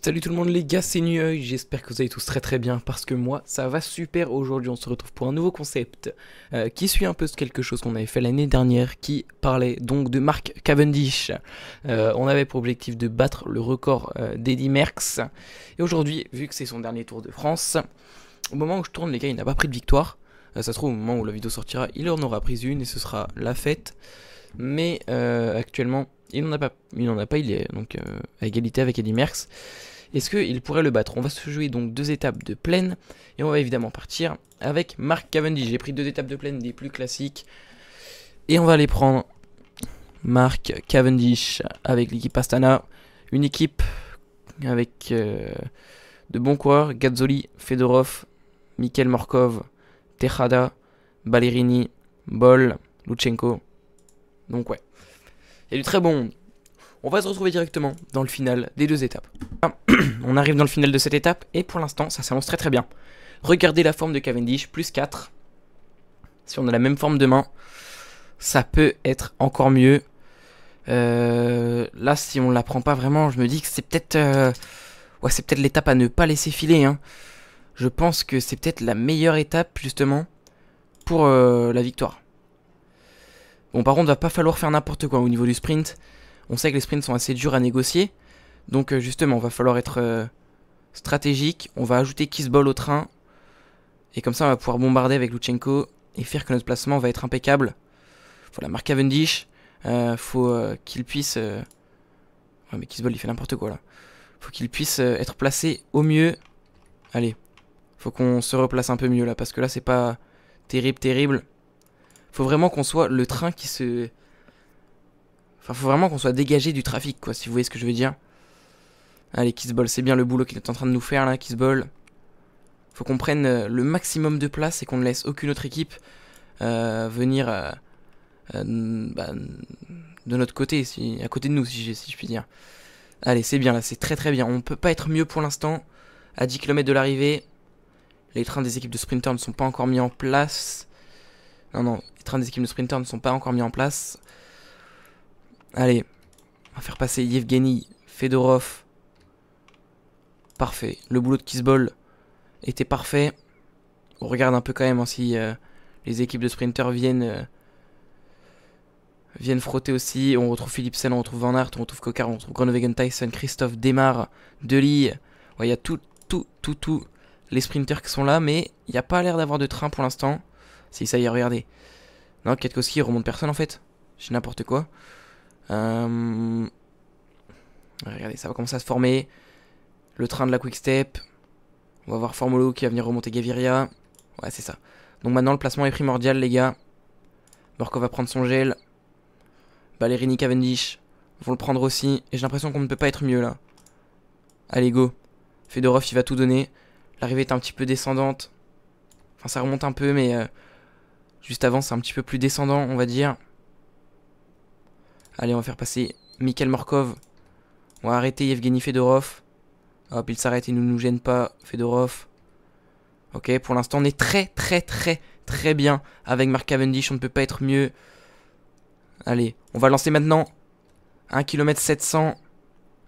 Salut tout le monde les gars, c'est Nueuil, j'espère que vous allez tous très très bien parce que moi ça va super aujourd'hui, on se retrouve pour un nouveau concept euh, qui suit un peu quelque chose qu'on avait fait l'année dernière qui parlait donc de Mark Cavendish. Euh, on avait pour objectif de battre le record euh, d'Eddie Merckx et aujourd'hui vu que c'est son dernier Tour de France, au moment où je tourne les gars il n'a pas pris de victoire, ça se trouve au moment où la vidéo sortira il en aura pris une et ce sera la fête mais actuellement il n'en a pas, il n'en a pas, il est donc euh, à égalité avec Eddy Merckx. Est-ce qu'il pourrait le battre On va se jouer donc deux étapes de plaine, et on va évidemment partir avec Mark Cavendish. J'ai pris deux étapes de plaine des plus classiques, et on va les prendre. Mark Cavendish avec l'équipe Astana, une équipe avec euh, de bons coureurs, Gazzoli, Fedorov, Mikhail Morkov, Tejada, Ballerini, Bol Luchenko. Donc ouais, et du très bon On va se retrouver directement dans le final des deux étapes. Ah, on arrive dans le final de cette étape et pour l'instant ça s'annonce très très bien. Regardez la forme de Cavendish, plus 4. Si on a la même forme demain, ça peut être encore mieux. Euh, là, si on la prend pas vraiment, je me dis que c'est peut-être, euh, ouais, c'est peut-être l'étape à ne pas laisser filer. Hein. Je pense que c'est peut-être la meilleure étape justement pour euh, la victoire. Bon, par contre, va pas falloir faire n'importe quoi au niveau du sprint. On sait que les sprints sont assez durs à négocier. Donc, euh, justement, va falloir être euh, stratégique. On va ajouter Kissball au train. Et comme ça, on va pouvoir bombarder avec Luchenko et faire que notre placement va être impeccable. Voilà, Mark Cavendish. Euh, faut qu'il puisse. Ouais, mais Kissball, il fait n'importe quoi là. Faut qu'il puisse être placé au mieux. Allez, faut qu'on se replace un peu mieux là parce que là, c'est pas terrible, terrible faut vraiment qu'on soit le train qui se. Enfin, faut vraiment qu'on soit dégagé du trafic, quoi, si vous voyez ce que je veux dire. Allez, Kissball, c'est bien le boulot qu'il est en train de nous faire, là, Kissball. Faut qu'on prenne euh, le maximum de place et qu'on ne laisse aucune autre équipe euh, venir euh, bah, de notre côté, à côté de nous, si, je puis dire. Allez, c'est bien, là, c'est très très bien. On peut pas être mieux pour l'instant. À 10 km de l'arrivée, les trains des équipes de sprinter ne sont pas encore mis en place. Non, non, les trains des équipes de sprinters ne sont pas encore mis en place. Allez, on va faire passer Yevgeny, Fedorov. Parfait. Le boulot de Kissball était parfait. On regarde un peu quand même hein, si euh, les équipes de sprinters viennent, euh, viennent frotter aussi. On retrouve Philippe Sell, on retrouve Van Aert, on retrouve Cocard, on retrouve Groenewegen Tyson, Christophe Demar, Delis. Il y a tout, tout, tout, tout les sprinters qui sont là, mais il n'y a pas l'air d'avoir de train pour l'instant. Si, ça y est, regardez. Non, Katkowski remonte personne en fait. J'ai n'importe quoi. Euh, regardez, ça va commencer à se former. Le train de la Quick Step. On va voir Formolo qui va venir remonter Gaviria. Ouais, c'est ça. Donc maintenant, le placement est primordial, les gars. Morkov va prendre son gel. Ballerini Cavendish vont le prendre aussi. Et j'ai l'impression qu'on ne peut pas être mieux là. Allez, go. Fedorov, il va tout donner. L'arrivée est un petit peu descendante. Enfin, ça remonte un peu, mais euh, Juste avant, c'est un petit peu plus descendant, on va dire. Allez, on va faire passer Mikhail Morkov. On va arrêter Yevgeny Fedorov. Hop, il s'arrête il ne nous gêne pas, Fedorov. Ok, pour l'instant, on est très, très, très, très bien avec Mark Cavendish. On ne peut pas être mieux. Allez, on va lancer maintenant 1 km 700.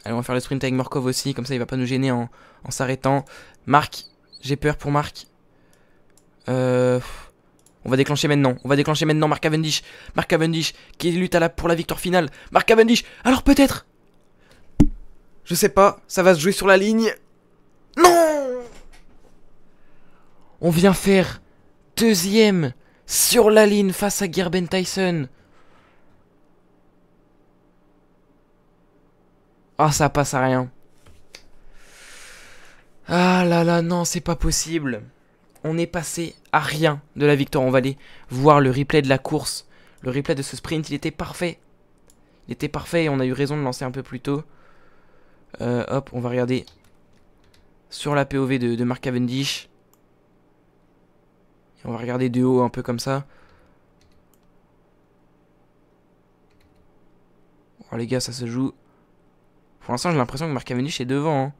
Allez, on va faire le sprint avec Morkov aussi. Comme ça, il va pas nous gêner en, en s'arrêtant. Marc, j'ai peur pour Marc. Euh, on va déclencher maintenant. On va déclencher maintenant Mark Cavendish. Mark Cavendish qui lutte à la, pour la victoire finale. Mark Cavendish. Alors peut-être. Je sais pas. Ça va se jouer sur la ligne. Non On vient faire deuxième sur la ligne face à Gerben Tyson. Ah, ça passe à rien. Ah là là, non, c'est pas possible on est passé à rien de la victoire. On va aller voir le replay de la course. Le replay de ce sprint, il était parfait. Il était parfait et on a eu raison de lancer un peu plus tôt. Euh, hop, on va regarder sur la POV de, Mark Cavendish. Et on va regarder de haut un peu comme ça. Oh les gars, ça se joue. Pour l'instant, j'ai l'impression que Mark Cavendish est devant. Hein.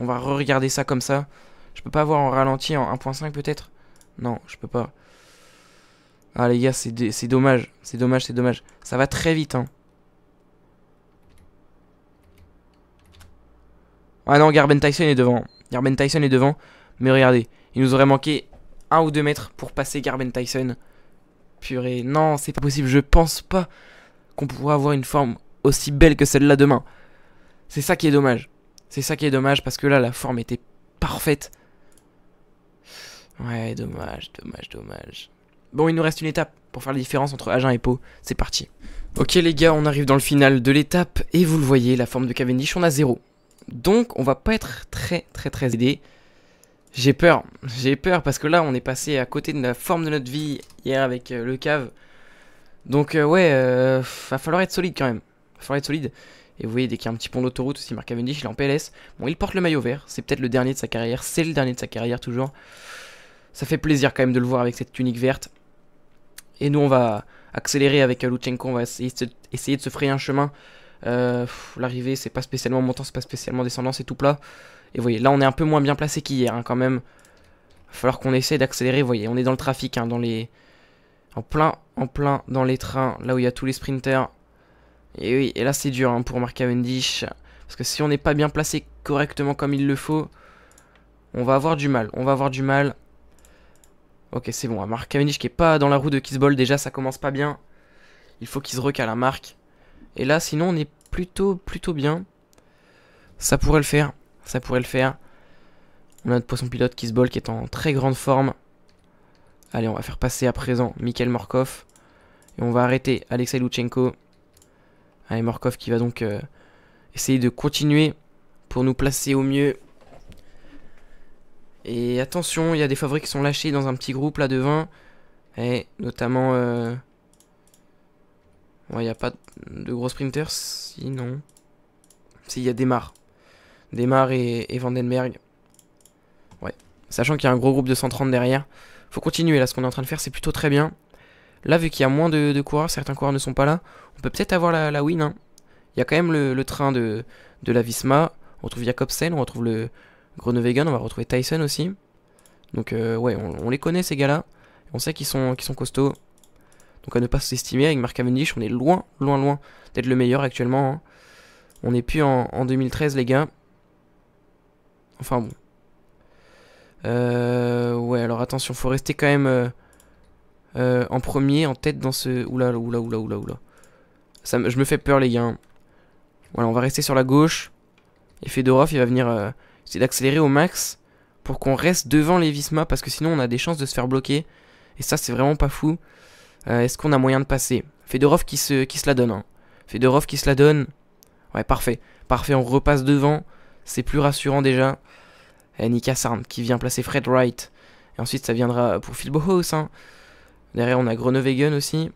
On va re-regarder ça comme ça. Je peux pas voir en ralenti, en 1.5 peut-être Non, je peux pas. Ah les gars, c'est dommage. C'est dommage, c'est dommage. Ça va très vite, hein. Ah non, Garben Tyson est devant. Garben Tyson est devant. Mais regardez, il nous aurait manqué un ou deux mètres pour passer Garben Tyson. Purée, non, c'est pas possible. Je pense pas qu'on pourra avoir une forme aussi belle que celle-là demain. C'est ça qui est dommage. C'est ça qui est dommage parce que là, la forme était parfaite. Ouais, dommage, dommage, dommage. Bon, il nous reste une étape pour faire la différence entre agent et Pau. C'est parti. Ok les gars, on arrive dans le final de l'étape et vous le voyez, la forme de Cavendish, on a zéro. Donc on va pas être très très très aidé. J'ai peur, j'ai peur parce que là on est passé à côté de la forme de notre vie hier avec euh, le cave. Donc euh, ouais, euh, va falloir être solide quand même. Va falloir être solide. Et vous voyez, dès qu'il y a un petit pont d'autoroute aussi, Marc Cavendish, il est en PLS. Bon, il porte le maillot vert, c'est peut-être le dernier de sa carrière, c'est le dernier de sa carrière toujours. Ça fait plaisir quand même de le voir avec cette tunique verte. Et nous, on va accélérer avec Luchenko. on va essayer de se, frayer un chemin. Euh, l'arrivée, c'est pas spécialement montant, c'est pas spécialement descendant, c'est tout plat. Et vous voyez, là, on est un peu moins bien placé qu'hier hein, quand même. Il va falloir qu'on essaie d'accélérer, vous voyez, on est dans le trafic, hein, dans les... En plein, en plein dans les trains, là où il y a tous les sprinters. Et oui, et là c'est dur hein, pour Mark Cavendish. Parce que si on n'est pas bien placé correctement comme il le faut, on va avoir du mal. On va avoir du mal. Ok, c'est bon. Mark Cavendish qui est pas dans la roue de Kissball, déjà ça commence pas bien. Il faut qu'il se recale à Mark. Et là, sinon, on est plutôt, plutôt bien. Ça pourrait le faire. Ça pourrait le faire. On a notre poisson pilote Kissball qui est en très grande forme. Allez, on va faire passer à présent Mikhail Morkov. Et on va arrêter Alexei Luchenko. Allez, Morkov qui va donc euh, essayer de continuer pour nous placer au mieux. Et attention, il y a des favoris qui sont lâchés dans un petit groupe là devant. Et notamment... Euh, il n'y a pas de gros sprinters, sinon... Si, il y a Desmar. Desmar et, et Vandenberg. Ouais. Sachant qu'il y a un gros groupe de 130 derrière. Faut continuer là, ce qu'on est en train de faire, c'est plutôt très bien. Là, vu qu'il y a moins de, coureurs, certains coureurs ne sont pas là, on peut peut-être avoir la, win. Hein. Il y a quand même le, train de, la Visma. On retrouve Jacobsen, on retrouve le Groenewegen, on va retrouver Tyson aussi. Donc euh, ouais, on, les connaît ces gars-là. On sait qu'ils sont, sont costauds. Donc à ne pas s'estimer, avec Mark Cavendish, on est loin, loin, loin d'être le meilleur actuellement. Hein. On n'est plus en, 2013 les gars. Enfin bon. Euh, ouais, alors attention, faut rester quand même... Euh, euh, en premier, en tête dans ce... Oula, oula, oula, oula, oula. Ça, je me fais peur, les gars. Voilà, on va rester sur la gauche. Et Fedorov, il va venir c'est euh, d'accélérer au max pour qu'on reste devant les Visma parce que sinon on a des chances de se faire bloquer. Et ça, c'est vraiment pas fou. Euh, est-ce qu'on a moyen de passer Fedorov qui se, qui se la donne. Hein. Fedorov qui se la donne. Ouais, parfait. Parfait, on repasse devant. C'est plus rassurant déjà. Et Nika Sarn qui vient placer Fred Wright. Et ensuite, ça viendra pour Phil Bohos Hein. Derrière, on a Groenewegen aussi.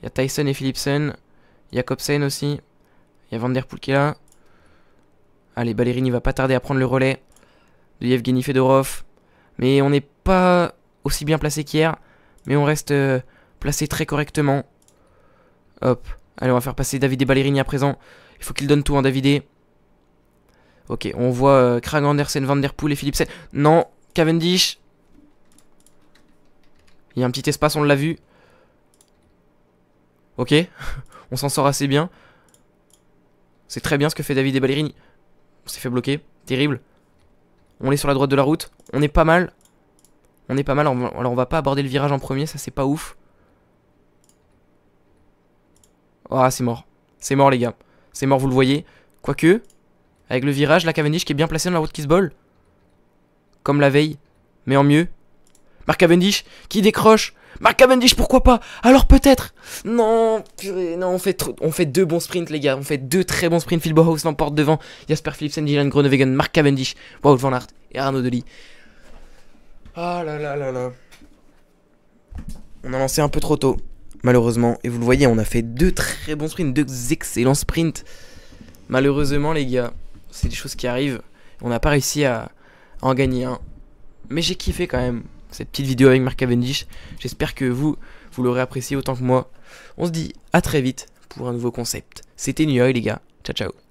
Il y a Tyson et Philipsen. Jacobsen aussi. Il y a Van Der Poel qui est là. Allez, Ballerini va pas tarder à prendre le relais de Yevgeny Fedorov. Mais on n'est pas aussi bien placé qu'hier. Mais on reste euh, placé très correctement. Hop. Allez, on va faire passer David et Ballerini à présent. Il faut qu'il donne tout, en hein, David. Ok, on voit euh, Krag Andersen, Van Der Poel et Philipsen. Non, Cavendish. Il y a un petit espace, on l'a vu. Ok, on s'en sort assez bien. C'est très bien ce que fait David et Ballerini. On s'est fait bloquer, terrible. On est sur la droite de la route, on est pas mal. On est pas mal, alors on va pas aborder le virage en premier, ça c'est pas ouf. Ah, c'est mort. C'est mort les gars. C'est mort, vous le voyez. Quoique, avec le virage, la Cavendish qui est bien placée dans la route qui se bol. Comme la veille, mais en mieux. Marc Cavendish qui décroche. Marc Cavendish, pourquoi pas Alors peut-être Non, non, on fait, on fait deux bons sprints, les gars. On fait deux très bons sprints. Phil Bohaus l'emporte devant Jasper Philipsen, Dylan Groenewegen, Mark Cavendish, Wout Van Aert et Arnaud Delis. Ah là là là là. On a lancé un peu trop tôt, malheureusement. Et vous le voyez, on a fait deux très bons sprints, deux excellents sprints. Malheureusement, les gars, c'est des choses qui arrivent. On n'a pas réussi à, à en gagner un. Mais j'ai kiffé quand même cette petite vidéo avec Marc Cavendish. J'espère que vous, vous l'aurez apprécié autant que moi. On se dit à très vite pour un nouveau concept. C'était Nuoy les gars. Ciao ciao.